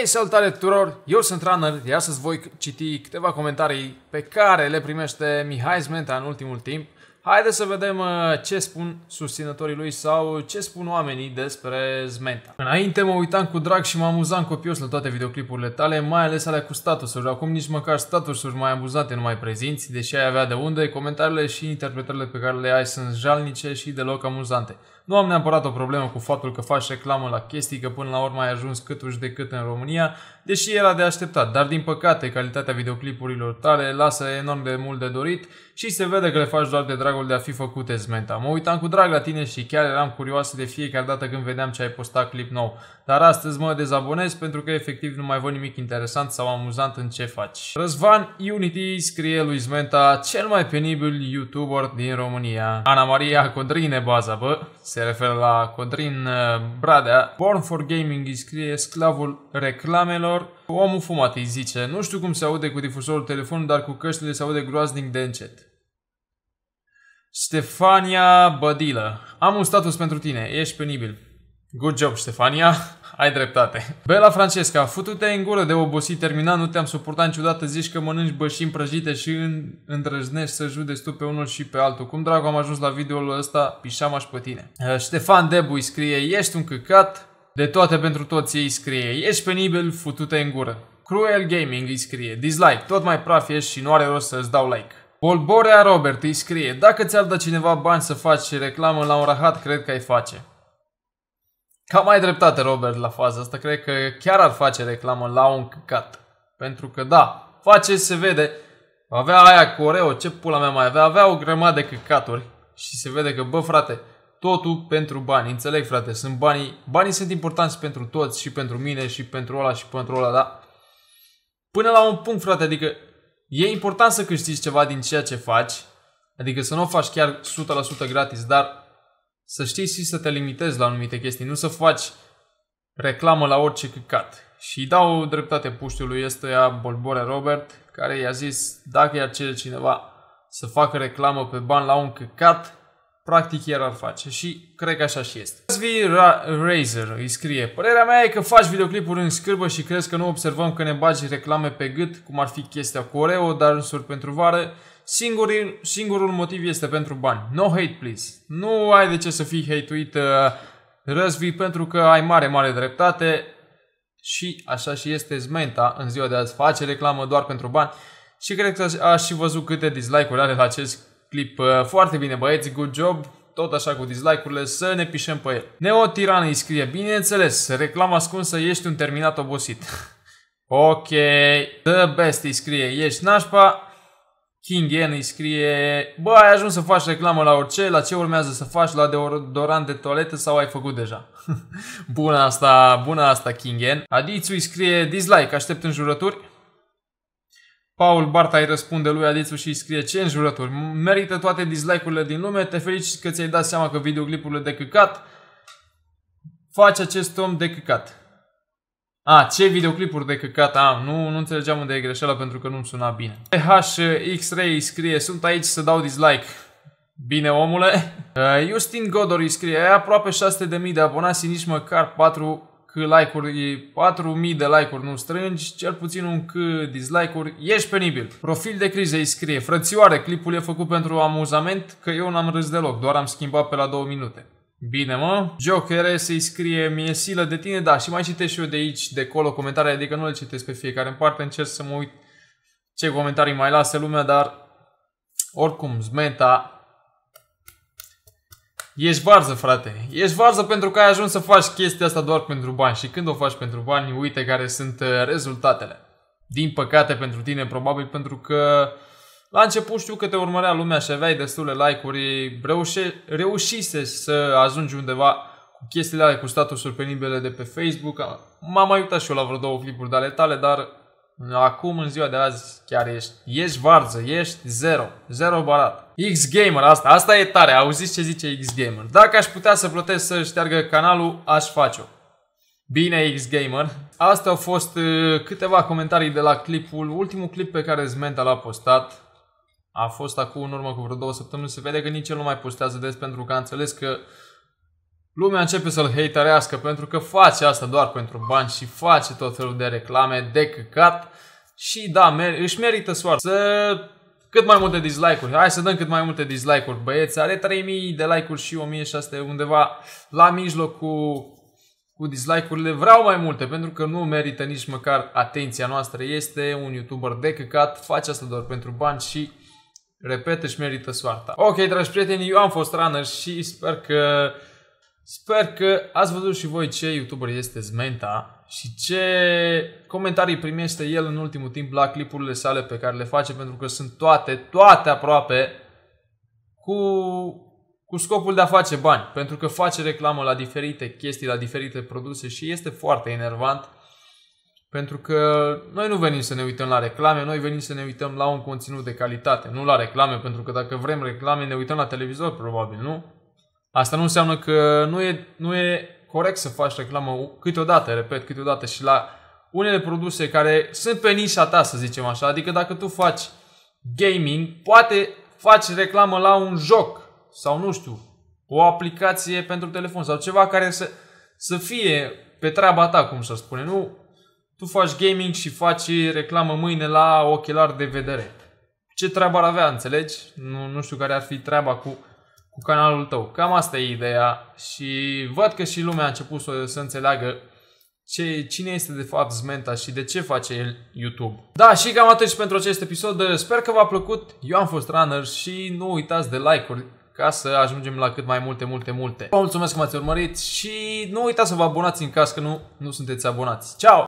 Hei, salutare tuturor! Eu sunt Runner, iar astăzi voi citi câteva comentarii pe care le primește Mihai Zmenta în ultimul timp Haideți să vedem uh, ce spun susținătorii lui sau ce spun oamenii despre Zmenta. Înainte mă uitam cu drag și mă amuzam copios la toate videoclipurile tale, mai ales alea cu statusuri. Acum nici măcar statusuri mai amuzate nu mai prezinți, deși ai avea de unde, comentariile și interpretările pe care le ai sunt jalnice și deloc amuzante. Nu am neapărat o problemă cu faptul că faci reclamă la chestii, că până la urmă ai ajuns câtuși de cât în România, deși era de așteptat, dar din păcate calitatea videoclipurilor tale lasă enorm de mult de dorit și se vede că le faci doar de drag dragul de a fi făcut ezmenta. Mă uitam cu drag la tine și chiar eram curioasă de fiecare dată când vedeam ce ai postat clip nou. Dar astăzi mă dezabonez pentru că efectiv nu mai văd nimic interesant sau amuzant în ce faci. Răzvan Unity scrie lui Zmenta, cel mai penibil YouTuber din România. Ana Maria Codrine baza, bă, se referă la Codrin uh, Bradea. Born for Gaming îi scrie sclavul reclamelor. Omul fumat îi zice, nu știu cum se aude cu difuzorul telefonului, dar cu căștile se aude groaznic de încet. Stefania Bădilă. Am un status pentru tine. Ești penibil. Good job, Stefania. Ai dreptate. Bela Francesca, futu-te în gură de obosit terminat, nu te-am suportat niciodată, zici că mănânci bășini prăjite și în... îndrăznești să judeci tu pe unul și pe altul. Cum dragul am ajuns la videoul ăsta, pișam aș pe tine. Eh, Ștefan Debui scrie, ești un căcat, de toate pentru toți ei scrie, ești penibil, futu-te în gură. Cruel Gaming îi scrie, dislike, tot mai praf ești și nu are rost să-ți dau like. Bolborea Robert îi scrie, dacă ți-ar da cineva bani să faci reclamă la un rahat, cred că ai face. Cam mai dreptate Robert la faza asta, cred că chiar ar face reclamă la un căcat. Pentru că da, face, se vede, avea aia cu Oreo, ce pula mea mai avea, avea o grămadă de căcaturi și se vede că, bă frate, totul pentru bani, înțeleg frate, sunt banii, banii sunt importanți pentru toți și pentru mine și pentru ăla și pentru ăla, da? Până la un punct, frate, adică E important să câștigi ceva din ceea ce faci, adică să nu o faci chiar 100% gratis, dar să știi și să te limitezi la anumite chestii, nu să faci reclamă la orice căcat. Și îi dau dreptate puștiului ăsta Bolbore Robert, care i-a zis dacă i-ar cere cineva să facă reclamă pe bani la un căcat, practic el ar face și cred că așa și este. SV Razer îi scrie Părerea mea e că faci videoclipuri în scârbă și crezi că nu observăm că ne bagi reclame pe gât, cum ar fi chestia cu Oreo, dansuri pentru vară. Singurul, singurul motiv este pentru bani. No hate, please. Nu ai de ce să fii hate-uit uh, răzvi pentru că ai mare, mare dreptate și așa și este Zmenta în ziua de azi. Face reclamă doar pentru bani și cred că aș și văzut câte dislike-uri are la acest clip uh, foarte bine băieți, good job, tot așa cu dislike-urile, să ne pișem pe el. Neo Tiran îi scrie, bineînțeles, reclama ascunsă, ești un terminat obosit. ok, the best îi scrie, ești nașpa. King N îi scrie, bă, ai ajuns să faci reclamă la orice, la ce urmează să faci, la deodorant de toaletă sau ai făcut deja? bună asta, bună asta, King N. Adițu îi scrie, dislike, aștept în jurături. Paul Barta îi răspunde lui Adițu și îi scrie ce înjurături. Merită toate dislike-urile din lume, te felicit că ți-ai dat seama că videoclipurile de căcat face acest om de căcat. A, ce videoclipuri de căcat am, nu, nu înțelegeam unde e greșeala pentru că nu-mi suna bine. hx îi scrie, sunt aici să dau dislike. Bine, omule. Justin uh, Godor îi scrie, ai aproape 600.000 de abonați și nici măcar 4 că like-uri, 4000 de like-uri nu strângi, cel puțin un că dislike-uri, ești penibil. Profil de criză îi scrie, frățioare, clipul e făcut pentru amuzament, că eu n-am râs deloc, doar am schimbat pe la două minute. Bine, mă. Joker să-i scrie, mie silă de tine, da, și mai citesc și eu de aici, de acolo, comentarii, adică nu le citesc pe fiecare în parte, încerc să mă uit ce comentarii mai lasă lumea, dar oricum, zmeta, Ești varză, frate. Ești varză pentru că ai ajuns să faci chestia asta doar pentru bani și când o faci pentru bani, uite care sunt uh, rezultatele. Din păcate pentru tine, probabil pentru că la început știu că te urmărea lumea și aveai destule like-uri, reușe, reușise să ajungi undeva cu chestiile alea, cu statusuri penibile de pe Facebook. M-am mai uitat și eu la vreo două clipuri de ale tale, dar Acum, în ziua de azi, chiar ești, ești varză, ești zero, zero barat. X-Gamer, asta, asta e tare, auziți ce zice X-Gamer. Dacă aș putea să plătesc să șteargă canalul, aș face-o. Bine, X-Gamer. Astea au fost uh, câteva comentarii de la clipul, ultimul clip pe care Zmenta l-a postat. A fost acum în urmă cu vreo două săptămâni, se vede că nici el nu mai postează des pentru că a înțeles că Lumea începe să-l haterească pentru că face asta doar pentru bani și face tot felul de reclame de căcat și da, mer- își merită soarta să cât mai multe dislike-uri. Hai să dăm cât mai multe dislike-uri, băieți. Are 3000 de like-uri și 1600 undeva la mijloc cu, cu dislike-urile. Vreau mai multe pentru că nu merită nici măcar atenția noastră. Este un YouTuber de căcat, face asta doar pentru bani și repet, își merită soarta. Ok, dragi prieteni, eu am fost runner și sper că Sper că ați văzut și voi ce YouTuber este Zmenta și ce comentarii primește el în ultimul timp la clipurile sale pe care le face, pentru că sunt toate, toate aproape cu, cu scopul de a face bani, pentru că face reclamă la diferite chestii, la diferite produse și este foarte enervant. Pentru că noi nu venim să ne uităm la reclame, noi venim să ne uităm la un conținut de calitate, nu la reclame, pentru că dacă vrem reclame ne uităm la televizor, probabil, nu? Asta nu înseamnă că nu e, nu e corect să faci reclamă câteodată, repet, câteodată și la unele produse care sunt pe nișa ta, să zicem așa. Adică dacă tu faci gaming, poate faci reclamă la un joc sau nu știu, o aplicație pentru telefon sau ceva care să, să fie pe treaba ta, cum să spune. Nu, tu faci gaming și faci reclamă mâine la ochelar de vedere. Ce treabă ar avea, înțelegi? Nu, nu știu care ar fi treaba cu cu canalul tău. Cam asta e ideea și văd că și lumea a început să, să înțeleagă ce, cine este de fapt Zmenta și de ce face el YouTube. Da, și cam atât și pentru acest episod. Sper că v-a plăcut. Eu am fost Runner și nu uitați de like-uri ca să ajungem la cât mai multe, multe, multe. Vă mulțumesc că m-ați urmărit și nu uitați să vă abonați în caz că nu, nu sunteți abonați. Ciao!